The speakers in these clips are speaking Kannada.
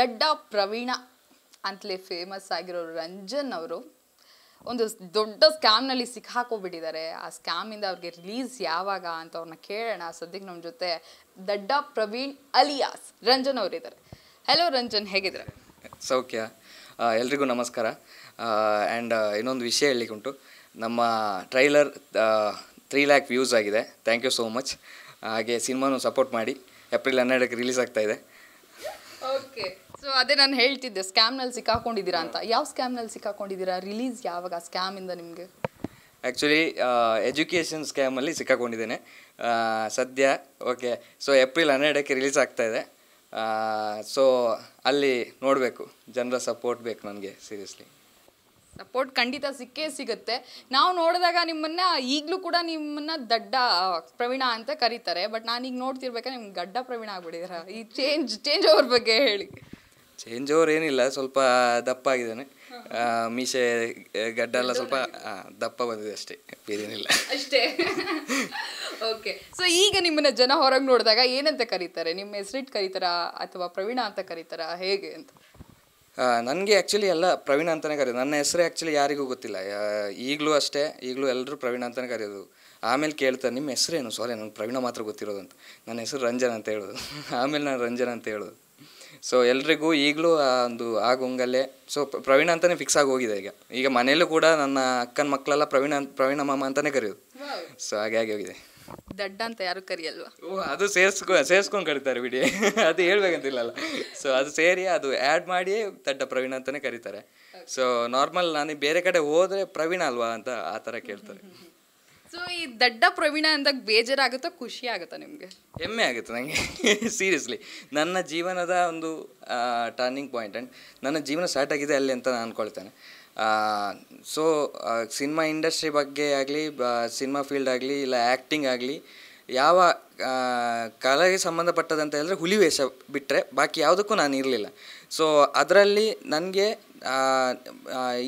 ದಡ್ಡ ಪ್ರವೀಣ ಅಂತಲೇ ಫೇಮಸ್ ಆಗಿರೋ ರಂಜನ್ ಅವರು ಒಂದು ದೊಡ್ಡ ಸ್ಕ್ಯಾಮ್ನಲ್ಲಿ ಸಿಕ್ಕಾಕೋಬಿಟ್ಟಿದ್ದಾರೆ ಆ ಸ್ಕ್ಯಾಮಿಂದ ಅವ್ರಿಗೆ ರಿಲೀಸ್ ಯಾವಾಗ ಅಂತ ಅವ್ರನ್ನ ಕೇಳೋಣ ಸದ್ಯಕ್ಕೆ ನಮ್ಮ ಜೊತೆ ದಡ್ಡ ಪ್ರವೀಣ್ ಅಲಿಯಾಸ್ ರಂಜನ್ ಅವರಿದ್ದಾರೆ ಹಲೋ ರಂಜನ್ ಹೇಗಿದ್ದಾರೆ ಸೌಖ್ಯ ಎಲ್ರಿಗೂ ನಮಸ್ಕಾರ ಆ್ಯಂಡ್ ಇನ್ನೊಂದು ವಿಷಯ ಹೇಳಲಿಕ್ಕೆ ಉಂಟು ನಮ್ಮ ಟ್ರೈಲರ್ ತ್ರೀ ಲ್ಯಾಕ್ ವ್ಯೂಸ್ ಆಗಿದೆ ಥ್ಯಾಂಕ್ ಯು ಸೋ ಮಚ್ ಹಾಗೆ ಸಿನಿಮಾನು ಸಪೋರ್ಟ್ ಮಾಡಿ ಏಪ್ರಿಲ್ ಹನ್ನೆರಡಕ್ಕೆ ರಿಲೀಸ್ ಆಗ್ತಾಯಿದೆ ಓಕೆ ಸೊ ಅದೇ ನಾನು ಹೇಳ್ತಿದ್ದೆ ಸ್ಕ್ಯಾಮ್ನಲ್ಲಿ ಸಿಕ್ಕಾಕೊಂಡಿದ್ದೀರಾ ಅಂತ ಯಾವ ಸ್ಕ್ಯಾಮ್ನಲ್ಲಿ ಸಿಕ್ಕಾಕೊಂಡಿದ್ದೀರಾ ರಿಲೀಸ್ ಯಾವಾಗ ಸ್ಕ್ಯಾಮಿಂದ ನಿಮಗೆ ಆ್ಯಕ್ಚುಲಿ ಎಜುಕೇಷನ್ ಸ್ಕ್ಯಾಮಲ್ಲಿ ಸಿಕ್ಕಾಕೊಂಡಿದ್ದೇನೆ ಸದ್ಯ ಓಕೆ ಸೊ ಏಪ್ರಿಲ್ ಹನ್ನೆರಡಕ್ಕೆ ರಿಲೀಸ್ ಆಗ್ತಾ ಇದೆ ಸೊ ಅಲ್ಲಿ ನೋಡಬೇಕು ಜನರ ಸಪೋರ್ಟ್ ಬೇಕು ನನಗೆ ಸೀರಿಯಸ್ಲಿ ಸಪೋರ್ಟ್ ಖಂಡಿತ ಸಿಕ್ಕೇ ಸಿಗುತ್ತೆ ನಾವು ನೋಡಿದಾಗ ನಿಮ್ಮನ್ನ ಈಗಲೂ ಕೂಡ ನಿಮ್ಮನ್ನ ದಡ್ಡ ಪ್ರವೀಣ ಅಂತ ಕರೀತಾರೆ ಬಟ್ ಈಗ ನೋಡ್ತಿರ್ಬೇಕಾದ್ರೆ ನಿಮ್ಗೆ ಗಡ್ಡ ಪ್ರವೀಣ ಆಗ್ಬಿಡಿದ್ರ ಈ ಚೇಂಜ್ ಚೇಂಜ್ ಓವರ್ ಬಗ್ಗೆ ಹೇಳಿ ಚೇಂಜ್ ಓವರ್ ಏನಿಲ್ಲ ಸ್ವಲ್ಪ ದಪ್ಪ ಆಗಿದ್ದಾನೆ ಮೀಸೆ ಗಡ್ಡ ಎಲ್ಲ ಸ್ವಲ್ಪ ದಪ್ಪ ಬಂದಿದೆ ಅಷ್ಟೇ ಬೇರೇನಿಲ್ಲ ಅಷ್ಟೇ ಓಕೆ ಸೊ ಈಗ ನಿಮ್ಮನ್ನ ಜನ ಹೊರಗೆ ನೋಡಿದಾಗ ಏನಂತ ಕರೀತಾರೆ ನಿಮ್ಮ ಹೆಸರಿಟ್ಟು ಕರೀತಾರ ಅಥವಾ ಪ್ರವೀಣ ಅಂತ ಕರೀತಾರ ಹೇಗೆ ಅಂತ ನನಗೆ ಆ್ಯಕ್ಚುಲಿ ಎಲ್ಲ ಪ್ರವೀಣ್ ಅಂತಲೇ ಕರೆಯೋದು ನನ್ನ ಹೆಸರು ಆ್ಯಕ್ಚುಲಿ ಯಾರಿಗೂ ಗೊತ್ತಿಲ್ಲ ಈಗಲೂ ಅಷ್ಟೇ ಈಗಲೂ ಎಲ್ಲರೂ ಪ್ರವೀಣ್ ಅಂತಲೇ ಕರೆಯೋದು ಆಮೇಲೆ ಕೇಳ್ತಾರೆ ನಿಮ್ಮ ಹೆಸರೇನು ಸಾರಿ ನನಗೆ ಪ್ರವೀಣ ಮಾತ್ರ ಗೊತ್ತಿರೋದು ಅಂತ ನನ್ನ ಹೆಸರು ರಂಜನ್ ಅಂತ ಹೇಳೋದು ಆಮೇಲೆ ನಾನು ರಂಜನ್ ಅಂತ ಹೇಳೋದು ಸೊ ಎಲ್ರಿಗೂ ಈಗಲೂ ಆ ಒಂದು ಆ ಗುಂಗಲ್ಲೇ ಸೊ ಪ್ರವೀಣ ಅಂತಲೇ ಫಿಕ್ಸ್ ಆಗಿ ಹೋಗಿದೆ ಈಗ ಈಗ ಮನೆಯಲ್ಲೂ ಕೂಡ ನನ್ನ ಅಕ್ಕನ ಮಕ್ಕಳೆಲ್ಲ ಪ್ರವೀಣ ಪ್ರವೀಣ ಮಾಮ ಅಂತಲೇ ಕರೆಯೋದು ಸೊ ಹಾಗೆ ಆಗಿ ಹೋಗಿದೆ ದಡ್ಡ ಅಂತ ಯಾರು ಕರಿಯಲ್ವಾ ಓ ಅದು ಸೇರ್ಸ್ಕೊ ಸೇರ್ಸ್ಕೊಂಡು ಕರೀತಾರೆ ಬಿಡಿ ಅದು ಹೇಳ್ಬೇಕಂತಿಲ್ಲಲ್ಲ ಸೊ ಅದು ಸೇರಿ ಅದು ಆ್ಯಡ್ ಮಾಡಿ ದಡ್ಡ ಪ್ರವೀಣ ಅಂತಲೇ ಕರೀತಾರೆ ಸೊ ನಾರ್ಮಲ್ ನಾನು ಬೇರೆ ಕಡೆ ಹೋದರೆ ಪ್ರವೀಣ ಅಲ್ವಾ ಅಂತ ಆ ಥರ ಕೇಳ್ತಾರೆ ಸೊ ಈ ದಡ್ಡ ಪ್ರವೀಣ ಅಂದಾಗ ಬೇಜಾರಾಗುತ್ತಾ ಖುಷಿ ಆಗುತ್ತಾ ನಿಮಗೆ ಹೆಮ್ಮೆ ಆಗುತ್ತೆ ನನಗೆ ಸೀರಿಯಸ್ಲಿ ನನ್ನ ಜೀವನದ ಒಂದು ಟರ್ನಿಂಗ್ ಪಾಯಿಂಟ್ ಆ್ಯಂಡ್ ನನ್ನ ಜೀವನ ಸ್ಟಾರ್ಟ್ ಆಗಿದೆ ಅಲ್ಲಿ ಅಂತ ನಾನು ಅನ್ಕೊಳ್ತೇನೆ ಸೊ ಸಿನಿಮಾ ಇಂಡಸ್ಟ್ರಿ ಬಗ್ಗೆ ಆಗಲಿ ಬ ಸಿನಿಮಾ ಫೀಲ್ಡ್ ಆಗಲಿ ಇಲ್ಲ ಆ್ಯಕ್ಟಿಂಗ್ ಆಗಲಿ ಯಾವ ಕಲೆಗೆ ಸಂಬಂಧಪಟ್ಟದಂತ ಹೇಳಿದ್ರೆ ಹುಲಿ ವೇಷ ಬಿಟ್ಟರೆ ಬಾಕಿ ಯಾವುದಕ್ಕೂ ನಾನು ಇರಲಿಲ್ಲ ಸೊ ಅದರಲ್ಲಿ ನನಗೆ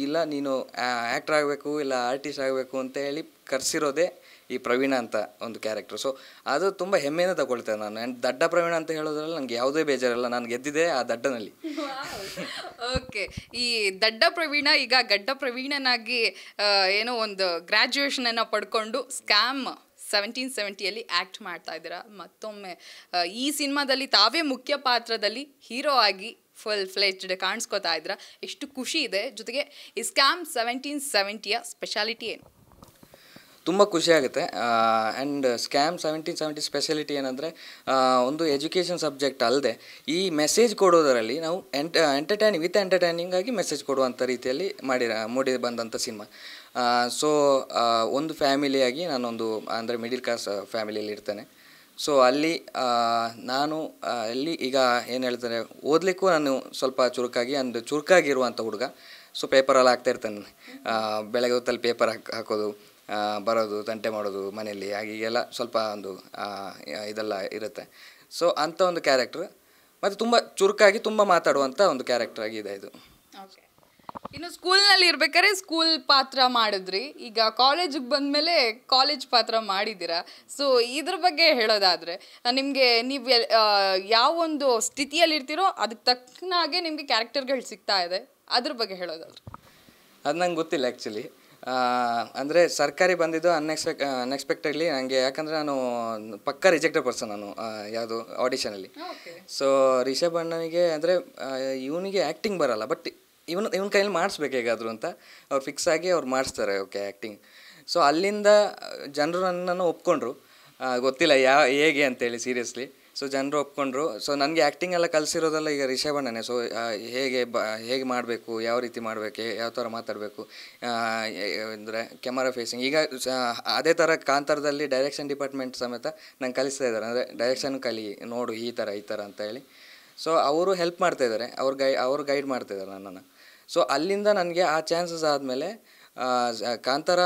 ಇಲ್ಲ ನೀನು ಆ್ಯಕ್ಟ್ರ್ ಆಗಬೇಕು ಇಲ್ಲ ಆರ್ಟಿಸ್ಟ್ ಆಗಬೇಕು ಅಂತ ಹೇಳಿ ಕರೆಸಿರೋದೇ ಈ ಪ್ರವೀಣ ಅಂತ ಒಂದು ಕ್ಯಾರೆಕ್ಟರ್ ಸೊ ಅದು ತುಂಬ ಹೆಮ್ಮೆಯಿಂದ ತಗೊಳ್ತೇನೆ ನಾನು ಆ್ಯಂಡ್ ದಡ್ಡ ಪ್ರವೀಣ ಅಂತ ಹೇಳೋದ್ರಲ್ಲಿ ನನಗೆ ಯಾವುದೇ ಬೇಜಾರಲ್ಲ ನಾನು ಗೆದ್ದಿದೆ ಆ ದಡ್ಡನಲ್ಲಿ ಓಕೆ ಈ ದಡ್ಡ ಪ್ರವೀಣ ಈಗ ಗಡ್ಡ ಪ್ರವೀಣನಾಗಿ ಏನೋ ಒಂದು ಗ್ರ್ಯಾಜುಯೇಷನನ್ನು ಪಡ್ಕೊಂಡು ಸ್ಕ್ಯಾಮ್ ಸೆವೆಂಟೀನ್ ಸೆವೆಂಟಿಯಲ್ಲಿ ಆ್ಯಕ್ಟ್ ಮಾಡ್ತಾ ಇದ್ದೀರಾ ಮತ್ತೊಮ್ಮೆ ಈ ಸಿನಿಮಾದಲ್ಲಿ ತಾವೇ ಮುಖ್ಯ ಪಾತ್ರದಲ್ಲಿ ಹೀರೋ ಆಗಿ ಫುಲ್ ಫ್ಲೆಜ್ಡ್ ಕಾಣಿಸ್ಕೋತಾ ಇದ್ದೀರಾ ಎಷ್ಟು ಖುಷಿ ಇದೆ ಜೊತೆಗೆ ಈ ಸ್ಕ್ಯಾಮ್ ಸೆವೆಂಟೀನ್ ಸೆವೆಂಟಿಯ ಸ್ಪೆಷಾಲಿಟಿ ಏನು ತುಂಬ ಖುಷಿಯಾಗುತ್ತೆ and scam seventeen seventy speciality ಏನಂದರೆ ಒಂದು ಎಜುಕೇಷನ್ ಸಬ್ಜೆಕ್ಟ್ ಅಲ್ಲದೆ ಈ ಮೆಸೇಜ್ ಕೊಡೋದರಲ್ಲಿ ನಾವು ಎಂಟ ಎಂಟರ್ಟೈನ್ ವಿತ್ ಎಂಟರ್ಟೈನಿಂಗ್ ಆಗಿ ಮೆಸೇಜ್ ಕೊಡುವಂಥ ರೀತಿಯಲ್ಲಿ ಮಾಡಿರ ಮೂಡಿ ಬಂದಂಥ ಸಿನಿಮಾ ಸೊ ಒಂದು ಫ್ಯಾಮಿಲಿಯಾಗಿ ನಾನೊಂದು ಅಂದರೆ ಮಿಡಿಲ್ ಕ್ಲಾಸ್ ಫ್ಯಾಮಿಲಿಯಲ್ಲಿ ಇರ್ತೇನೆ ಸೊ ಅಲ್ಲಿ ನಾನು ಅಲ್ಲಿ ಈಗ ಏನು ಹೇಳ್ತಾರೆ ಓದಲಿಕ್ಕೂ ನಾನು ಸ್ವಲ್ಪ ಚುರುಕಾಗಿ ಅಂದು ಚುರುಕಾಗಿರುವಂಥ ಹುಡುಗ ಸೊ ಪೇಪರಲ್ಲಿ ಹಾಕ್ತಾ ಇರ್ತೇನೆ ಬೆಳಗ್ಗೆ ಹೊತ್ತಲ್ಲಿ ಪೇಪರ್ ಹಾಕ್ ಹಾಕೋದು ಬರೋದು ತಂಟೆ ಮಾಡೋದು ಮನೆಯಲ್ಲಿ ಹಾಗೀಗೆಲ್ಲ ಸ್ವಲ್ಪ ಒಂದು ಇದೆಲ್ಲ ಇರುತ್ತೆ ಸೊ ಅಂಥ ಒಂದು ಕ್ಯಾರೆಕ್ಟ್ರ್ ಮತ್ತು ತುಂಬ ಚುರುಕಾಗಿ ತುಂಬ ಮಾತಾಡುವಂಥ ಒಂದು ಕ್ಯಾರೆಕ್ಟರ್ ಆಗಿದೆ ಇದು ಇನ್ನು ಸ್ಕೂಲ್ನಲ್ಲಿ ಇರ್ಬೇಕಾದ್ರೆ ಸ್ಕೂಲ್ ಪಾತ್ರ ಮಾಡಿದ್ರಿ ಈಗ ಕಾಲೇಜಿಗೆ ಬಂದಮೇಲೆ ಕಾಲೇಜ್ ಪಾತ್ರ ಮಾಡಿದ್ದೀರಾ ಸೊ ಇದ್ರ ಬಗ್ಗೆ ಹೇಳೋದಾದರೆ ನಿಮಗೆ ನೀವು ಯಾವೊಂದು ಸ್ಥಿತಿಯಲ್ಲಿ ಇರ್ತೀರೋ ಅದಕ್ಕೆ ತಕ್ಕನಾಗೆ ನಿಮಗೆ ಕ್ಯಾರೆಕ್ಟರ್ಗಳು ಸಿಗ್ತಾ ಇದೆ ಅದ್ರ ಬಗ್ಗೆ ಹೇಳೋದಾದ್ರೆ ಅದು ನಂಗೆ ಗೊತ್ತಿಲ್ಲ ಆ್ಯಕ್ಚುಲಿ ಅಂದರೆ ಸರ್ಕಾರಿ ಬಂದಿದ್ದು ಅನ್ಎಕ್ಸ್ಪೆಕ್ ಅನ್ಎಕ್ಸ್ಪೆಕ್ಟೆಡ್ಲಿ ನನಗೆ ಯಾಕಂದರೆ ನಾನು ಪಕ್ಕ ರಿಜೆಕ್ಟೆಡ್ ಪರ್ಸನ್ ನಾನು ಯಾವುದು ಆಡಿಷನಲ್ಲಿ ಸೊ ರಿಷಬ್ ಅಣ್ಣನಿಗೆ ಅಂದರೆ ಇವನಿಗೆ ಆ್ಯಕ್ಟಿಂಗ್ ಬರಲ್ಲ ಬಟ್ ಇವನು ಇವನ ಕೈಯಲ್ಲಿ ಮಾಡಿಸ್ಬೇಕು ಹೇಗಾದರೂ ಅಂತ ಅವ್ರು ಫಿಕ್ಸ್ ಆಗಿ ಅವ್ರು ಮಾಡಿಸ್ತಾರೆ ಓಕೆ ಆ್ಯಕ್ಟಿಂಗ್ ಸೊ ಅಲ್ಲಿಂದ ಜನರು ನನ್ನನ್ನು ಒಪ್ಕೊಂಡ್ರು ಗೊತ್ತಿಲ್ಲ ಯಾವ ಹೇಗೆ ಅಂತೇಳಿ ಸೀರಿಯಸ್ಲಿ ಸೊ ಜನರು ಒಪ್ಕೊಂಡ್ರು ಸೊ ನನಗೆ ಆ್ಯಕ್ಟಿಂಗ್ ಎಲ್ಲ ಕಲಿಸಿರೋದೆಲ್ಲ ಈಗ ರಿಷಭಣ್ಣನೇ ಸೊ ಹೇಗೆ ಬ ಹೇಗೆ ಮಾಡಬೇಕು ಯಾವ ರೀತಿ ಮಾಡಬೇಕು ಯಾವ ಥರ ಮಾತಾಡಬೇಕು ಅಂದರೆ ಕ್ಯಾಮರಾ ಫೇಸಿಂಗ್ ಈಗ ಅದೇ ಥರ ಕಾಂತಾರದಲ್ಲಿ ಡೈರೆಕ್ಷನ್ ಡಿಪಾರ್ಟ್ಮೆಂಟ್ ಸಮೇತ ನಂಗೆ ಕಲಿಸ್ತಾ ಇದ್ದಾರೆ ಅಂದರೆ ಡೈರೆಕ್ಷನ್ ಕಲಿ ನೋಡು ಈ ಥರ ಈ ಥರ ಅಂತ ಹೇಳಿ ಸೊ ಅವರು ಹೆಲ್ಪ್ ಇದ್ದಾರೆ ಅವ್ರು ಗೈ ಅವರು ಗೈಡ್ ಮಾಡ್ತಾಯಿದ್ದಾರೆ ನನ್ನನ್ನು ಸೊ ಅಲ್ಲಿಂದ ನನಗೆ ಆ ಚಾನ್ಸಸ್ ಆದಮೇಲೆ ಕಾಂತಾರ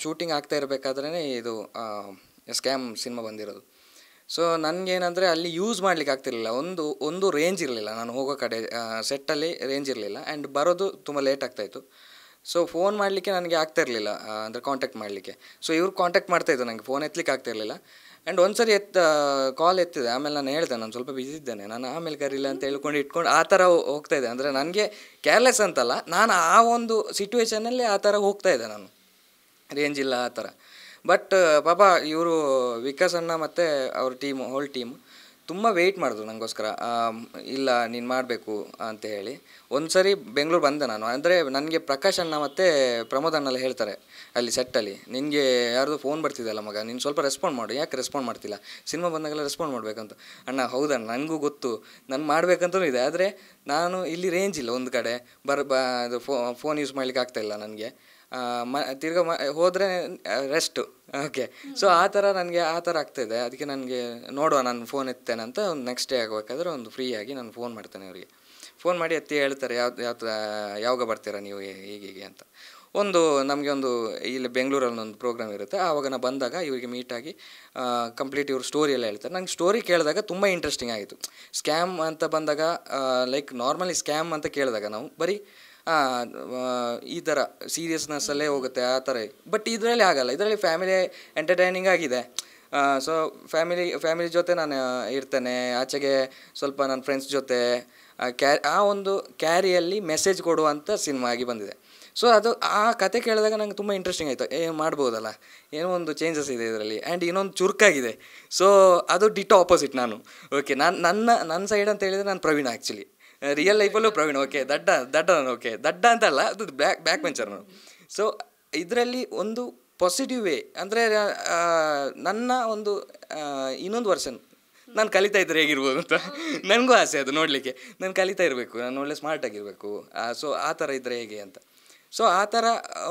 ಶೂಟಿಂಗ್ ಆಗ್ತಾ ಇರಬೇಕಾದ್ರೇ ಇದು ಸ್ಕ್ಯಾಮ್ ಸಿನಿಮಾ ಬಂದಿರೋದು ಸೊ ನನಗೇನಂದರೆ ಅಲ್ಲಿ ಯೂಸ್ ಮಾಡಲಿಕ್ಕೆ ಆಗ್ತಿರಲಿಲ್ಲ ಒಂದು ಒಂದು ರೇಂಜ್ ಇರಲಿಲ್ಲ ನಾನು ಹೋಗೋ ಕಡೆ ಸೆಟ್ಟಲ್ಲಿ ರೇಂಜ್ ಇರಲಿಲ್ಲ ಆ್ಯಂಡ್ ಬರೋದು ತುಂಬ ಲೇಟ್ ಆಗ್ತಾಯಿತ್ತು ಸೊ ಫೋನ್ ಮಾಡಲಿಕ್ಕೆ ನನಗೆ ಆಗ್ತಿರಲಿಲ್ಲ ಅಂದರೆ ಕಾಂಟ್ಯಾಕ್ಟ್ ಮಾಡಲಿಕ್ಕೆ ಸೊ ಇವ್ರು ಕಾಂಟ್ಯಾಕ್ಟ್ ಮಾಡ್ತಾಯಿದ್ದು ನನಗೆ ಫೋನ್ ಎತ್ತಲಿಕ್ಕೆ ಆಗ್ತಿರಲಿಲ್ಲ ಆ್ಯಂಡ್ ಒಂದು ಸರಿ ಎತ್ತ ಕಾಲ್ ಎತ್ತಿದೆ ಆಮೇಲೆ ನಾನು ಹೇಳಿದೆ ನಾನು ಸ್ವಲ್ಪ ಬಿಸಿ ಇದ್ದೇನೆ ನಾನು ಆಮೇಲೆ ಕರೀಲ್ಲ ಅಂತ ಹೇಳ್ಕೊಂಡು ಇಟ್ಕೊಂಡು ಆ ಥರ ಹೋಗ್ತಾ ಇದೆ ಅಂದರೆ ನನಗೆ ಕೇರ್ಲೆಸ್ ಅಂತಲ್ಲ ನಾನು ಆ ಒಂದು ಸಿಚುವೇಶನಲ್ಲಿ ಆ ಥರ ಹೋಗ್ತಾ ಇದ್ದೆ ನಾನು ರೇಂಜ್ ಇಲ್ಲ ಆ ಥರ ಬಟ್ uh, ಪಾಪ ಇವರು ವಿಕಾಸ್ ಅಣ್ಣ ಮತ್ತು ಅವ್ರ ಟೀಮ್ ಹೋಲ್ ಟೀಮ್ ತುಂಬ ವೆಯ್ಟ್ ಮಾಡಿದ್ರು ನನಗೋಸ್ಕರ ಇಲ್ಲ ನೀನು ಮಾಡಬೇಕು ಅಂತ ಹೇಳಿ ಒಂದು ಸರಿ ಬೆಂಗಳೂರು ಬಂದೆ ನಾನು ಅಂದರೆ ನನಗೆ ಪ್ರಕಾಶ್ ಅಣ್ಣ ಮತ್ತು ಪ್ರಮೋದ್ ಅಣ್ಣಲ್ಲಿ ಹೇಳ್ತಾರೆ ಅಲ್ಲಿ ಸೆಟ್ಟಲ್ಲಿ ನಿನಗೆ ಯಾರ್ದು ಫೋನ್ ಬರ್ತಿದ್ದಲ್ಲ ಮಗ ನೀನು ಸ್ವಲ್ಪ ರೆಸ್ಪಾಂಡ್ ಮಾಡು ಯಾಕೆ ರೆಸ್ಪಾಂಡ್ ಮಾಡ್ತಿಲ್ಲ ಸಿನಿಮಾ ಬಂದಾಗೆಲ್ಲ ರೆಸ್ಪಾಂಡ್ ಮಾಡಬೇಕಂತ ಅಣ್ಣ ಹೌದಣ್ಣ ನನಗೂ ಗೊತ್ತು ನಾನು ಮಾಡಬೇಕಂತಲೂ ಇದೆ ಆದರೆ ನಾನು ಇಲ್ಲಿ ರೇಂಜ್ ಇಲ್ಲ ಒಂದು ಕಡೆ ಬರ್ ಬ ಅದು ಫೋನ್ ಯೂಸ್ ಮಾಡಲಿಕ್ಕೆ ಆಗ್ತಾಯಿಲ್ಲ ನನಗೆ ಮ ತಿರ್ಗ ಮ ಹೋದರೆ ರೆಸ್ಟು ಓಕೆ ಸೊ ಆ ಥರ ನನಗೆ ಆ ಥರ ಆಗ್ತಿದೆ ಅದಕ್ಕೆ ನನಗೆ ನೋಡುವ ನಾನು ಫೋನ್ ಎತ್ತೇನೆ ಅಂತ ಒಂದು ನೆಕ್ಸ್ಟ್ ಡೇ ಆಗಬೇಕಾದ್ರೆ ಒಂದು ಫ್ರೀಯಾಗಿ ನಾನು ಫೋನ್ ಮಾಡ್ತೇನೆ ಅವರಿಗೆ ಫೋನ್ ಮಾಡಿ ಎತ್ತಿ ಹೇಳ್ತಾರೆ ಯಾವ್ದು ಯಾವ್ದು ಯಾವಾಗ ಬರ್ತೀರಾ ನೀವು ಹೀಗೆ ಹೀಗೆ ಅಂತ ಒಂದು ನಮಗೆ ಒಂದು ಇಲ್ಲಿ ಬೆಂಗಳೂರಲ್ಲಿ ಒಂದು ಪ್ರೋಗ್ರಾಮ್ ಇರುತ್ತೆ ಆವಾಗ ನಾನು ಬಂದಾಗ ಇವರಿಗೆ ಮೀಟಾಗಿ ಕಂಪ್ಲೀಟ್ ಇವ್ರ ಸ್ಟೋರಿ ಎಲ್ಲ ಹೇಳ್ತಾರೆ ನಂಗೆ ಸ್ಟೋರಿ ಕೇಳಿದಾಗ ತುಂಬ ಇಂಟ್ರೆಸ್ಟಿಂಗ್ ಆಯಿತು ಸ್ಕ್ಯಾಮ್ ಅಂತ ಬಂದಾಗ ಲೈಕ್ ನಾರ್ಮಲಿ ಸ್ಕ್ಯಾಮ್ ಅಂತ ಕೇಳಿದಾಗ ನಾವು ಬರೀ ಈ ಥರ ಸೀರಿಯಸ್ನೆಸ್ಸಲ್ಲೇ ಹೋಗುತ್ತೆ ಆ ಥರ ಬಟ್ ಇದರಲ್ಲಿ ಆಗಲ್ಲ ಇದರಲ್ಲಿ ಫ್ಯಾಮಿಲಿ ಎಂಟರ್ಟೈನಿಂಗ್ ಆಗಿದೆ ಸೊ ಫ್ಯಾಮಿಲಿ ಫ್ಯಾಮಿಲಿ ಜೊತೆ ನಾನು ಇರ್ತೇನೆ ಆಚೆಗೆ ಸ್ವಲ್ಪ ನನ್ನ ಫ್ರೆಂಡ್ಸ್ ಜೊತೆ ಕ್ಯಾರಿ ಆ ಒಂದು ಕ್ಯಾರಿಯಲ್ಲಿ ಮೆಸೇಜ್ ಕೊಡುವಂಥ ಸಿನಿಮಾ ಆಗಿ ಬಂದಿದೆ ಸೊ ಅದು ಆ ಕತೆ ಕೇಳಿದಾಗ ನಂಗೆ ತುಂಬ ಇಂಟ್ರೆಸ್ಟಿಂಗ್ ಆಯಿತು ಏನು ಮಾಡ್ಬೋದಲ್ಲ ಏನೋ ಒಂದು ಚೇಂಜಸ್ ಇದೆ ಇದರಲ್ಲಿ ಆ್ಯಂಡ್ ಇನ್ನೊಂದು ಚುರುಕಾಗಿದೆ ಸೊ ಅದು ಡಿಟೋ ಆಪೋಸಿಟ್ ನಾನು ಓಕೆ ನಾನು ನನ್ನ ನನ್ನ ಸೈಡ್ ಅಂತ ಹೇಳಿದರೆ ನಾನು ಪ್ರವೀಣ್ ಆ್ಯಕ್ಚುಲಿ ರಿಯಲ್ ಲೈಫಲ್ಲೂ ಪ್ರವೀಣ್ ಓಕೆ ದಡ್ಡ ದಡ್ಡ ನಾನು ಓಕೆ ದಡ್ಡ ಅಂತ ಅಲ್ಲ ಅದು ಬ್ಯಾಕ್ ಬ್ಯಾಕ್ ಬೆಂಚರ್ ನಾನು ಸೊ ಇದರಲ್ಲಿ ಒಂದು ಪಾಸಿಟಿವ್ ವೇ ಅಂದರೆ ನನ್ನ ಒಂದು ಇನ್ನೊಂದು ವರ್ಷನ್ ನಾನು ಕಲಿತಾ ಇದ್ದರೆ ಹೇಗಿರ್ಬೋದು ಅಂತ ನನಗೂ ಆಸೆ ಅದು ನೋಡಲಿಕ್ಕೆ ನಾನು ಕಲಿತಾ ಇರಬೇಕು ನಾನು ಒಳ್ಳೆ ಸ್ಮಾರ್ಟ್ ಆಗಿರಬೇಕು ಸೊ ಆ ಥರ ಇದ್ದರೆ ಹೇಗೆ ಅಂತ ಸೊ ಆ ಥರ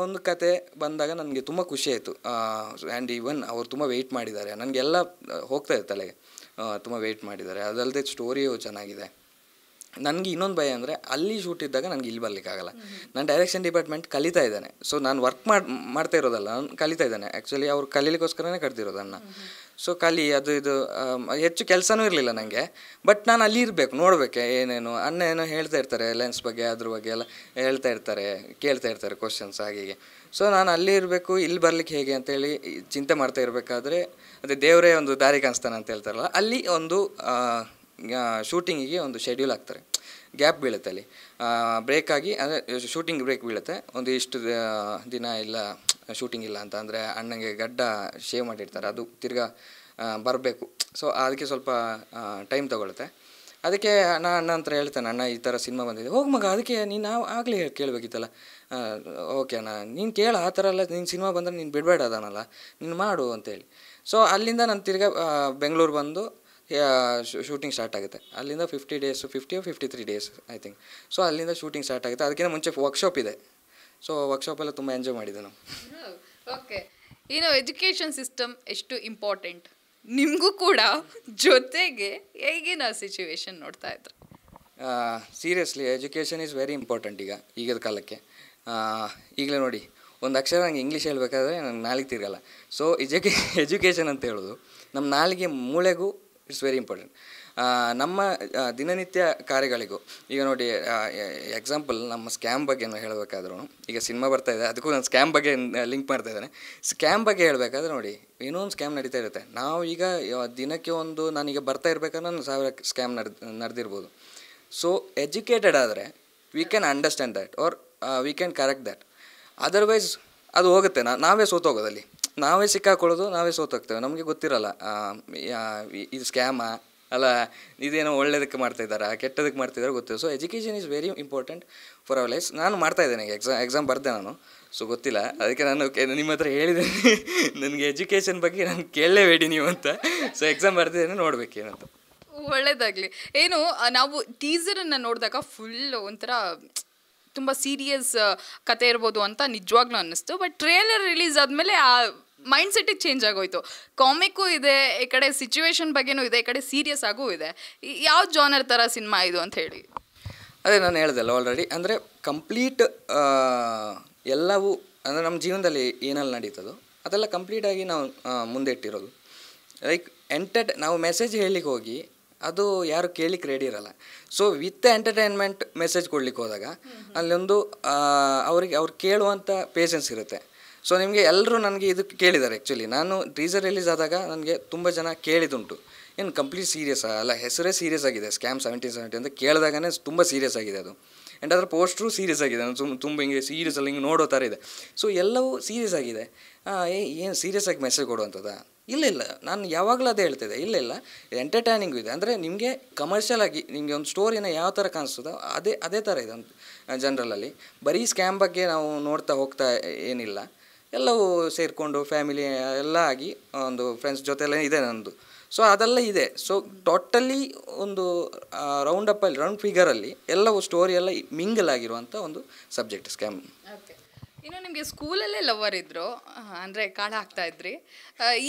ಒಂದು ಕತೆ ಬಂದಾಗ ನನಗೆ ತುಂಬ ಖುಷಿ ಆಯಿತು ಆ್ಯಂಡ್ ಈವನ್ ಅವ್ರು ತುಂಬ ವೆಯ್ಟ್ ಮಾಡಿದ್ದಾರೆ ನನಗೆಲ್ಲ ಹೋಗ್ತಾ ಇತ್ತು ತಲೆಗೆ ತುಂಬ ವೆಯ್ಟ್ ಮಾಡಿದ್ದಾರೆ ಅದಲ್ಲದೆ ಸ್ಟೋರಿಯು ಚೆನ್ನಾಗಿದೆ ನನಗೆ ಇನ್ನೊಂದು ಭಯ ಅಂದರೆ ಅಲ್ಲಿ ಶೂಟ್ ಇದ್ದಾಗ ನನಗೆ ಇಲ್ಲಿ ಬರಲಿಕ್ಕಾಗಲ್ಲ ನಾನು ಡೈರೆಕ್ಷನ್ ಡಿಪಾರ್ಟ್ಮೆಂಟ್ ಕಲಿತಾ ಇದ್ದಾನೆ ಸೊ ನಾನು ವರ್ಕ್ ಮಾಡಿ ಮಾಡ್ತಾ ಇರೋದಲ್ಲ ನಾನು ಕಲಿತಾ ಇದ್ದಾನೆ ಆ್ಯಕ್ಚುಲಿ ಅವ್ರು ಕಲೀಲಿಕ್ಕೋಸ್ಕರನೇ ಕರೆದಿರೋದನ್ನು ಸೊ ಕಲಿ ಅದು ಇದು ಹೆಚ್ಚು ಕೆಲಸನೂ ಇರಲಿಲ್ಲ ನನಗೆ ಬಟ್ ನಾನು ಅಲ್ಲಿ ಇರಬೇಕು ನೋಡಬೇಕೆ ಏನೇನು ಅನ್ನ ಏನೋ ಹೇಳ್ತಾ ಇರ್ತಾರೆ ಲೆನ್ಸ್ ಬಗ್ಗೆ ಅದ್ರ ಬಗ್ಗೆ ಎಲ್ಲ ಹೇಳ್ತಾ ಇರ್ತಾರೆ ಕೇಳ್ತಾ ಇರ್ತಾರೆ ಕ್ವಶನ್ಸ್ ಹಾಗೆ ಸೊ ನಾನು ಅಲ್ಲಿ ಇರಬೇಕು ಇಲ್ಲಿ ಬರಲಿಕ್ಕೆ ಹೇಗೆ ಅಂತೇಳಿ ಚಿಂತೆ ಮಾಡ್ತಾ ಇರಬೇಕಾದ್ರೆ ಅದೇ ದೇವರೇ ಒಂದು ದಾರಿ ಕಾಣಿಸ್ತಾನೆ ಅಂತ ಹೇಳ್ತಾರಲ್ಲ ಅಲ್ಲಿ ಒಂದು ಶೂಟಿಂಗಿಗೆ ಒಂದು ಶೆಡ್ಯೂಲ್ ಆಗ್ತಾರೆ ಗ್ಯಾಪ್ ಬೀಳುತ್ತೆ ಅಲ್ಲಿ ಬ್ರೇಕಾಗಿ ಅಂದರೆ ಶೂಟಿಂಗ್ ಬ್ರೇಕ್ ಬೀಳುತ್ತೆ ಒಂದು ಇಷ್ಟು ದಿನ ಇಲ್ಲ ಶೂಟಿಂಗ್ ಇಲ್ಲ ಅಂತ ಅಂದರೆ ಅಣ್ಣಂಗೆ ಗಡ್ಡ ಶೇವ್ ಮಾಡಿರ್ತಾರೆ ಅದು ತಿರ್ಗಾ ಬರಬೇಕು ಸೊ ಅದಕ್ಕೆ ಸ್ವಲ್ಪ ಟೈಮ್ ತೊಗೊಳುತ್ತೆ ಅದಕ್ಕೆ ನಾನು ಅಣ್ಣ ಅಂತ ಹೇಳ್ತಾನೆ ಅಣ್ಣ ಈ ಥರ ಸಿನಿಮಾ ಬಂದಿದೆ ಹೋಗಿ ಮಗ ಅದಕ್ಕೆ ನೀನು ನಾವು ಆಗಲೇ ಕೇಳಬೇಕಿತ್ತಲ್ಲ ಓಕೆ ಅಣ್ಣ ನೀನು ಕೇಳ ಆ ಥರ ಎಲ್ಲ ನೀನು ಸಿನಿಮಾ ಬಂದರೆ ನೀನು ಬಿಡಬೇಡ ಅದನ್ನಲ್ಲ ನೀನು ಮಾಡು ಅಂತೇಳಿ ಸೊ ಅಲ್ಲಿಂದ ನಾನು ತಿರ್ಗಾ ಬೆಂಗಳೂರು ಬಂದು ಶೂಟಿಂಗ್ ಸ್ಟಾರ್ಟ್ ಆಗುತ್ತೆ ಅಲ್ಲಿಂದ fifty days fifty fifty three days I think so ಅಲ್ಲಿಂದ ಶೂಟಿಂಗ್ ಸ್ಟಾರ್ಟ್ ಆಗುತ್ತೆ ಅದಕ್ಕಿಂತ ಮುಂಚೆ ವರ್ಕ್ಶಾಪ್ ಇದೆ ಸೊ ಎಲ್ಲ ತುಂಬ ಎಂಜಾಯ್ ಮಾಡಿದೆ ನಾವು ಓಕೆ oh, ಏನು ಎಜುಕೇಷನ್ ಸಿಸ್ಟಮ್ ಎಷ್ಟು ಇಂಪಾರ್ಟೆಂಟ್ ನಿಮಗೂ ಕೂಡ ಜೊತೆಗೆ ಈಗಿನ ಸಿಚುವೇಶನ್ ನೋಡ್ತಾ ಇದ್ರು seriously education is very important ಈಗ ಈಗಿನ ಕಾಲಕ್ಕೆ ಈಗಲೇ ನೋಡಿ ಒಂದು ಅಕ್ಷರ ನಂಗೆ ಇಂಗ್ಲೀಷ್ ಹೇಳಬೇಕಾದ್ರೆ ನಂಗೆ ನಾಲಿಗೆ ತಿರ್ಗಲ್ಲ ಸೊ ಎಜುಕೇ ಎಜುಕೇಷನ್ ಅಂತ ಹೇಳೋದು ನಮ್ಮ ನಾಲಿಗೆ ಮೂಳೆಗೂ ಇಟ್ಸ್ ವೆರಿ ಇಂಪಾರ್ಟೆಂಟ್ ನಮ್ಮ ದಿನನಿತ್ಯ ಕಾರ್ಯಗಳಿಗೂ ಈಗ ನೋಡಿ ಎಕ್ಸಾಂಪಲ್ ನಮ್ಮ ಸ್ಕ್ಯಾಮ್ ಬಗ್ಗೆ ಹೇಳಬೇಕಾದ್ರೂ ಈಗ ಸಿನಿಮಾ ಬರ್ತಾ ಇದೆ ಅದಕ್ಕೂ ನಾನು ಸ್ಕ್ಯಾಮ್ ಬಗ್ಗೆ ಲಿಂಕ್ ಮಾಡ್ತಾ ಇದ್ದಾನೆ ಸ್ಕ್ಯಾಮ್ ಬಗ್ಗೆ ಹೇಳಬೇಕಾದ್ರೆ ನೋಡಿ ಏನೋ ಒಂದು ಸ್ಕ್ಯಾಮ್ ನಡೀತಾ ಇರುತ್ತೆ ನಾವು ಈಗ ದಿನಕ್ಕೆ ಒಂದು ನಾನೀಗ ಬರ್ತಾ ಇರಬೇಕಾದ್ರೆ ಒಂದು ಸಾವಿರ ಸ್ಕ್ಯಾಮ್ ನಡ್ ನಡೆದಿರ್ಬೋದು ಸೊ ಎಜುಕೇಟೆಡ್ ಆದರೆ we can understand that or we can correct that otherwise ಅದು ಹೋಗುತ್ತೆ ನಾವೇ ಸೋತೋಗೋದಲ್ಲಿ ನಾವೇ ಸಿಕ್ಕಾಕೊಳ್ಳೋದು ನಾವೇ ಸೋತೋಗ್ತೇವೆ ನಮಗೆ ಗೊತ್ತಿರಲ್ಲ ಇದು ಸ್ಕ್ಯಾಮ ಅಲ್ಲ ಇದೇನೋ ಒಳ್ಳೇದಕ್ಕೆ ಮಾಡ್ತಾಯಿದ್ದಾರೆ ಕೆಟ್ಟದಕ್ಕೆ ಮಾಡ್ತಿದ್ದಾರೆ ಗೊತ್ತಿಲ್ಲ so education is very important for our life ನಾನು ಮಾಡ್ತಾ ಇದ್ದೇನೆ ಎಕ್ಸಾಮ್ ಎಕ್ಸಾಮ್ ಬರ್ದೆ ನಾನು ಸೊ ಗೊತ್ತಿಲ್ಲ ಅದಕ್ಕೆ ನಾನು ನಿಮ್ಮ ಹತ್ರ ಹೇಳಿದ್ದೇನೆ ನನಗೆ ಎಜುಕೇಷನ್ ಬಗ್ಗೆ ನಾನು ಕೇಳಲೇಬೇಡಿ ನೀವು ಅಂತ ಸೊ ಎಕ್ಸಾಮ್ ಬರ್ತಿದ್ದೇನೆ ಏನಂತ ಒಳ್ಳೇದಾಗಲಿ ಏನು ನಾವು ಟೀಸರನ್ನು ನೋಡಿದಾಗ ಫುಲ್ ಒಂಥರ ತುಂಬ ಸೀರಿಯಸ್ ಕತೆ ಇರ್ಬೋದು ಅಂತ ನಿಜವಾಗ್ಲೂ ಅನ್ನಿಸ್ತು ಬಟ್ ಟ್ರೇಲರ್ ರಿಲೀಸ್ ಆದಮೇಲೆ ಆ ಮೈಂಡ್ ಚೇಂಜ್ ಆಗೋಯ್ತು ಕಾಮಿಕ್ಕೂ ಇದೆ ಈ ಕಡೆ ಸಿಚುವೇಶನ್ ಬಗ್ಗೆನೂ ಇದೆ ಈ ಕಡೆ ಸೀರಿಯಸ್ ಆಗೂ ಇದೆ ಯಾವ ಜಾನರ್ ಥರ ಸಿನಿಮಾ ಇದು ಅಂತ ಹೇಳಿ ಅದೇ ನಾನು ಹೇಳ್ದಲ್ಲ ಆಲ್ರೆಡಿ ಅಂದರೆ ಕಂಪ್ಲೀಟ್ ಎಲ್ಲವೂ ಅಂದರೆ ನಮ್ಮ ಜೀವನದಲ್ಲಿ ಏನೆಲ್ಲ ನಡೀತದೋ ಅದೆಲ್ಲ ಕಂಪ್ಲೀಟಾಗಿ ನಾವು ಮುಂದೆ ಇಟ್ಟಿರೋದು ಲೈಕ್ ಎಂಟರ್ಟೆ ನಾವು ಮೆಸೇಜ್ ಹೇಳಲಿಕ್ಕೆ ಹೋಗಿ ಅದು ಯಾರು ಕೇಳಿಕ್ಕೆ ರೆಡಿ ಇರಲ್ಲ ಸೊ ವಿತ್ ಎಂಟರ್ಟೈನ್ಮೆಂಟ್ ಮೆಸೇಜ್ ಕೊಡ್ಲಿಕ್ಕೆ ಹೋದಾಗ ಅಲ್ಲೊಂದು ಅವ್ರಿಗೆ ಅವ್ರು ಕೇಳುವಂಥ ಪೇಷನ್ಸ್ ಇರುತ್ತೆ ಸೊ ನಿಮಗೆ ಎಲ್ಲರೂ ನನಗೆ ಇದು ಕೇಳಿದ್ದಾರೆ ಆ್ಯಕ್ಚುಲಿ ನಾನು ಟೀಸರ್ ರಿಲೀಸ್ ಆದಾಗ ನನಗೆ ತುಂಬ ಜನ ಕೇಳಿದುಂಟು ಏನು ಕಂಪ್ಲೀಟ್ ಸೀರಿಯಸ್ ಅಲ್ಲ ಹೆಸರೇ ಸೀರಿಯಸ್ ಆಗಿದೆ ಸ್ಕ್ಯಾಮ್ ಸೆವೆಂಟೀನ್ ಸೆವೆಂಟಿ ಅಂತ ಕೇಳಿದಾಗನೇ ತುಂಬ ಸೀರಿಯಸ್ ಆಗಿದೆ ಅದು ಆ್ಯಂಡ್ ಅದರ ಪೋಸ್ಟ್ರು ಸೀರಿಯಸ್ ಆಗಿದೆ ನಾನು ತುಂಬ ಹಿಂಗೆ ಸೀರಿಯಸಲ್ಲಿ ಹಿಂಗೆ ನೋಡೋ ಥರ ಇದೆ ಸೊ ಎಲ್ಲವೂ ಸೀರಿಯಸ್ ಆಗಿದೆ ಏನು ಸೀರಿಯಸ್ ಆಗಿ ಮೆಸೇಜ್ ಕೊಡುವಂಥದ್ದಾ ಇಲ್ಲ ಇಲ್ಲ ನಾನು ಯಾವಾಗಲೂ ಅದೇ ಹೇಳ್ತಿದ್ದೆ ಇಲ್ಲ ಇಲ್ಲ ಎಂಟರ್ಟೈನಿಂಗು ಇದೆ ಅಂದರೆ ನಿಮಗೆ ಕಮರ್ಷಿಯಲ್ ಆಗಿ ನಿಮಗೆ ಒಂದು ಸ್ಟೋರಿನ ಯಾವ ಥರ ಕಾಣಿಸ್ತದೋ ಅದೇ ಅದೇ ಥರ ಇದೆ ಒಂದು ಜನರಲಲ್ಲಿ ಬರೀ ಸ್ಕ್ಯಾಮ್ ಬಗ್ಗೆ ನಾವು ನೋಡ್ತಾ ಹೋಗ್ತಾ ಏನಿಲ್ಲ ಎಲ್ಲವೂ ಸೇರಿಕೊಂಡು ಫ್ಯಾಮಿಲಿ ಎಲ್ಲ ಆಗಿ ಒಂದು ಫ್ರೆಂಡ್ಸ್ ಜೊತೆಯಲ್ಲೇ ಇದೆ ನನ್ನದು ಸೊ ಅದೆಲ್ಲ ಇದೆ ಸೊ ಟೋಟಲಿ ಒಂದು ರೌಂಡ್ ಅಪ್ಪಲ್ಲಿ ರೌಂಡ್ ಫಿಗರಲ್ಲಿ ಎಲ್ಲವೂ ಸ್ಟೋರಿ ಎಲ್ಲ ಮಿಂಗಲ್ ಆಗಿರುವಂಥ ಒಂದು ಸಬ್ಜೆಕ್ಟ್ ಸ್ಕ್ಯಾಮ್ ಇನ್ನು ನಿಮಗೆ ಸ್ಕೂಲಲ್ಲೇ ಲವರ್ ಇದ್ದರು ಅಂದರೆ ಕಾಳ ಆಗ್ತಾ ಇದ್ರಿ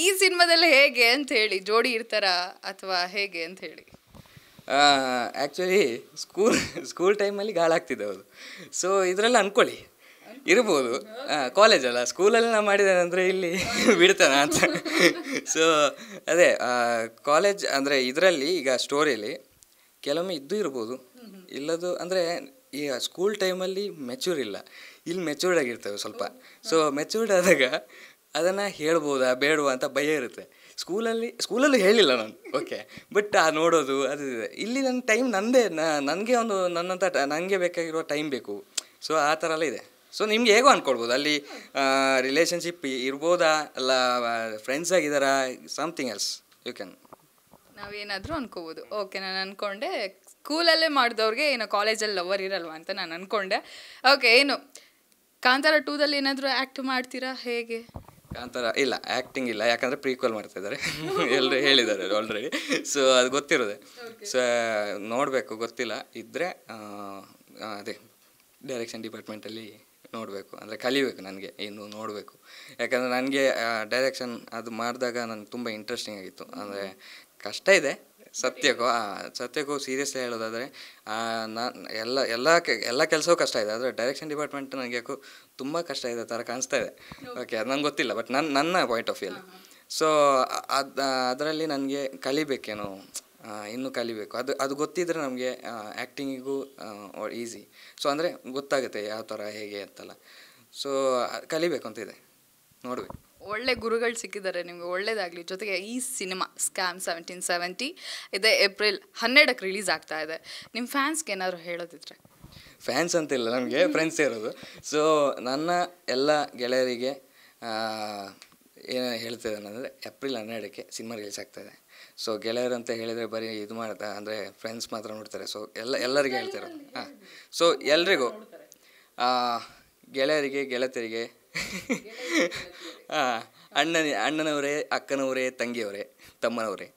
ಈ ಸಿನಿಮಾದಲ್ಲಿ ಹೇಗೆ ಅಂತ ಹೇಳಿ ಜೋಡಿ ಇರ್ತಾರ ಅಥವಾ ಹೇಗೆ ಅಂತ ಹೇಳಿ ಆ್ಯಕ್ಚುಲಿ ಸ್ಕೂಲ್ ಸ್ಕೂಲ್ ಟೈಮಲ್ಲಿ ಗಾಳ ಅವರು ಸೊ ಇದರಲ್ಲಿ ಅಂದ್ಕೊಳ್ಳಿ ಇರ್ಬೋದು ಕಾಲೇಜಲ್ಲ ಸ್ಕೂಲಲ್ಲಿ ನಾನು ಅಂದರೆ ಇಲ್ಲಿ ಬಿಡ್ತಾನ ಅಂತ ಸೊ ಅದೇ ಕಾಲೇಜ್ ಅಂದರೆ ಇದರಲ್ಲಿ ಈಗ ಸ್ಟೋರಿಯಲ್ಲಿ ಕೆಲವೊಮ್ಮೆ ಇದ್ದು ಇರ್ಬೋದು ಇಲ್ಲದು ಅಂದರೆ ಈಗ ಸ್ಕೂಲ್ ಟೈಮಲ್ಲಿ ಮೆಚೂರ್ ಇಲ್ಲ ಇಲ್ಲಿ ಮೆಚೂರ್ಡ್ ಆಗಿರ್ತವೆ ಸ್ವಲ್ಪ ಸೊ ಮೆಚೂರ್ಡ್ ಆದಾಗ ಅದನ್ನು ಹೇಳ್ಬೋದಾ ಬೇಡವಾ ಅಂತ ಭಯ ಇರುತ್ತೆ ಸ್ಕೂಲಲ್ಲಿ ಸ್ಕೂಲಲ್ಲೂ ಹೇಳಿಲ್ಲ ನಾನು ಓಕೆ ಬಟ್ ಆ ನೋಡೋದು ಅದು ಇಲ್ಲಿ ನನ್ನ ಟೈಮ್ ನನ್ನದೇ ನನಗೆ ಒಂದು ನನ್ನಂಥ ನನಗೆ ಬೇಕಾಗಿರೋ ಟೈಮ್ ಬೇಕು ಸೊ ಆ ಥರ ಎಲ್ಲ ಇದೆ ಸೊ ನಿಮ್ಗೆ ಹೇಗೋ ಅನ್ಕೊಳ್ಬೋದು ಅಲ್ಲಿ ರಿಲೇಶನ್ಶಿಪ್ ಇರ್ಬೋದಾ ಅಲ್ಲ ಫ್ರೆಂಡ್ಸ್ ಆಗಿದಾರಾ ಸಮಥಿಂಗ್ ಎಲ್ಸ್ ಯು ಕ್ಯಾನ್ ನಾವೇನಾದರೂ ಅನ್ಕೋಬೋದು ಓಕೆ ನಾನು ಅಂದ್ಕೊಂಡೆ ಸ್ಕೂಲಲ್ಲೇ ಮಾಡಿದವ್ರಿಗೆ ಏನೋ ಕಾಲೇಜಲ್ಲಿ ಲವರ್ ಇರಲ್ವಾ ಅಂತ ನಾನು ಅಂದ್ಕೊಂಡೆ ಓಕೆ ಏನು ಕಾಂತಾರ ಟೂದಲ್ಲಿ ಏನಾದರೂ ಆ್ಯಕ್ಟ್ ಮಾಡ್ತೀರಾ ಹೇಗೆ ಕಾಂತಾರ ಇಲ್ಲ ಆ್ಯಕ್ಟಿಂಗ್ ಇಲ್ಲ ಯಾಕಂದರೆ ಪ್ರೀಕ್ವಲ್ ಮಾಡ್ತಾ ಇದ್ದಾರೆ ಎಲ್ಲರೂ ಹೇಳಿದ್ದಾರೆ ಆಲ್ರೆಡಿ ಸೊ ಅದು ಗೊತ್ತಿರೋದೆ ಸೊ ನೋಡಬೇಕು ಗೊತ್ತಿಲ್ಲ ಇದ್ದರೆ ಅದೇ ಡೈರೆಕ್ಷನ್ ಡಿಪಾರ್ಟ್ಮೆಂಟಲ್ಲಿ ನೋಡಬೇಕು ಅಂದರೆ ಕಲಿಬೇಕು ನನಗೆ ಇನ್ನು ನೋಡಬೇಕು ಯಾಕಂದರೆ ನನಗೆ ಡೈರೆಕ್ಷನ್ ಅದು ಮಾಡಿದಾಗ ನನಗೆ ತುಂಬ ಇಂಟ್ರೆಸ್ಟಿಂಗ್ ಆಗಿತ್ತು ಅಂದರೆ ಕಷ್ಟ ಇದೆ ಸತ್ಯಕ್ಕೂ ಸತ್ಯಕ್ಕೂ ಸೀರಿಯಸ್ಲಿ ಹೇಳೋದಾದರೆ ನಾನು ಎಲ್ಲ ಎಲ್ಲ ಎಲ್ಲ ಕೆಲಸವೂ ಕಷ್ಟ ಇದೆ ಆದರೆ ಡೈರೆಕ್ಷನ್ ಡಿಪಾರ್ಟ್ಮೆಂಟ್ ನನಗೆ ಯಾಕೋ ತುಂಬ ಕಷ್ಟ ಇದೆ ಥರ ಕಾಣಿಸ್ತಾ ಇದೆ ಓಕೆ ಅದು ನಂಗೆ ಗೊತ್ತಿಲ್ಲ ಬಟ್ ನನ್ನ ನನ್ನ ಪಾಯಿಂಟ್ ಆಫ್ ವ್ಯೂಲಿ ಸೊ ಅದು ಅದರಲ್ಲಿ ನನಗೆ ಕಲಿಬೇಕೇನೋ ಇನ್ನೂ ಕಲಿಬೇಕು ಅದು ಅದು ಗೊತ್ತಿದ್ರೆ ನಮಗೆ ಆ್ಯಕ್ಟಿಂಗಿಗೂ ಈಸಿ ಸೊ ಅಂದರೆ ಗೊತ್ತಾಗುತ್ತೆ ಯಾವ ಥರ ಹೇಗೆ ಅಂತಲ್ಲ ಸೊ ಕಲಿಬೇಕು ಅಂತ ಇದೆ ನೋಡಬೇಕು ಒಳ್ಳೆ ಗುರುಗಳು ಸಿಕ್ಕಿದ್ದಾರೆ ನಿಮಗೆ ಒಳ್ಳೇದಾಗಲಿ ಜೊತೆಗೆ ಈ ಸಿನಿಮಾ ಸ್ಕ್ಯಾಮ್ ಸೆವೆಂಟೀನ್ ಸೆವೆಂಟಿ ಇದೆ ಏಪ್ರಿಲ್ ಹನ್ನೆರಡಕ್ಕೆ ರಿಲೀಸ್ ಆಗ್ತಾ ಇದೆ ನಿಮ್ಮ ಫ್ಯಾನ್ಸ್ಗೆ ಏನಾದರೂ ಹೇಳೋದಿದ್ರೆ ಫ್ಯಾನ್ಸ್ ಅಂತಿಲ್ಲ ನಮಗೆ ಫ್ರೆಂಡ್ಸ್ ಇರೋದು ಸೊ ನನ್ನ ಎಲ್ಲ ಗೆಳೆಯರಿಗೆ ಏನು ಹೇಳ್ತಿದ್ದಾನೆ ಅಂದರೆ ಏಪ್ರಿಲ್ ಹನ್ನೆರಡಕ್ಕೆ ಸಿನಿಮಾ ರಿಲೀಸ್ ಆಗ್ತಾಯಿದೆ ಸೊ ಗೆಳೆಯರು ಅಂತ ಹೇಳಿದರೆ ಬರೀ ಇದು ಮಾಡ್ತಾ ಅಂದರೆ ಫ್ರೆಂಡ್ಸ್ ಮಾತ್ರ ನೋಡ್ತಾರೆ ಸೊ ಎಲ್ಲ ಎಲ್ಲರಿಗೂ ಹೇಳ್ತಾರೆ ಹಾಂ ಸೊ ಎಲ್ರಿಗೂ ಗೆಳೆಯರಿಗೆ ಗೆಳತಿಯರಿಗೆ ಹಾಂ ಅಣ್ಣನ ಅಣ್ಣನವರೇ ಅಕ್ಕನವರೇ ತಂಗಿಯವರೇ ತಮ್ಮನವರೇ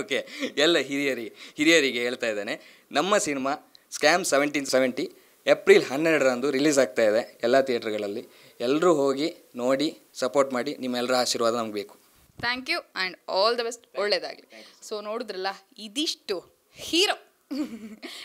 ಓಕೆ ಎಲ್ಲ ಹಿರಿಯರಿಗೆ ಹಿರಿಯರಿಗೆ ಹೇಳ್ತಾ ಇದ್ದಾನೆ ನಮ್ಮ cinema scam seventeen seventy April ಹನ್ನೆರಡರಂದು ರಿಲೀಸ್ ಆಗ್ತಾ ಇದೆ ಎಲ್ಲ ಥಿಯೇಟ್ರ್ಗಳಲ್ಲಿ ಎಲ್ಲರೂ ಹೋಗಿ ನೋಡಿ ಸಪೋರ್ಟ್ ಮಾಡಿ ನಿಮ್ಮೆಲ್ಲರ ಆಶೀರ್ವಾದ ನಮ್ಗೆ ಬೇಕು thank you and all the best ಒಳ್ಳೆಯದಾಗಲಿ ಸೊ ನೋಡಿದ್ರಲ್ಲ ಇದಿಷ್ಟು ಹೀರೋ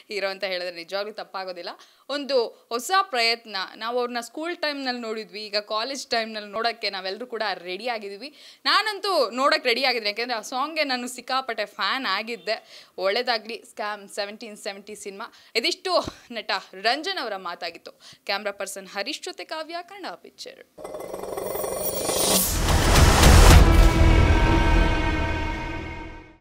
ಹೀರೋ ಅಂತ ಹೇಳಿದ್ರೆ ನಿಜವಾಗ್ಲೂ ತಪ್ಪಾಗೋದಿಲ್ಲ ಒಂದು ಹೊಸ ಪ್ರಯತ್ನ ನಾವು ಅವ್ರನ್ನ ಸ್ಕೂಲ್ ಟೈಮ್ನಲ್ಲಿ ನೋಡಿದ್ವಿ ಈಗ ಕಾಲೇಜ್ ಟೈಮ್ನಲ್ಲಿ ನೋಡೋಕ್ಕೆ ನಾವೆಲ್ಲರೂ ಕೂಡ ರೆಡಿ ಆಗಿದ್ವಿ ನಾನಂತೂ ನೋಡೋಕ್ಕೆ ರೆಡಿ ಆಗಿದ್ದೀನಿ ಯಾಕೆಂದರೆ ಆ ಸಾಂಗ್ಗೆ ನಾನು ಸಿಕ್ಕಾಪಟ್ಟೆ ಫ್ಯಾನ್ ಆಗಿದ್ದೆ ಒಳ್ಳೆಯದಾಗಲಿ ಸ್ಕ್ಯಾಮ್ ಸೆವೆಂಟೀನ್ ಸೆವೆಂಟಿ ಸಿನಿಮಾ ಇದಿಷ್ಟು ನಟ ರಂಜನ್ ಅವರ ಮಾತಾಗಿತ್ತು ಕ್ಯಾಮ್ರಾ ಪರ್ಸನ್ ಹರೀಶ್ ಜೊತೆ ಕಾವ್ಯ ಕಂಡ ಪಿಕ್ಚರ್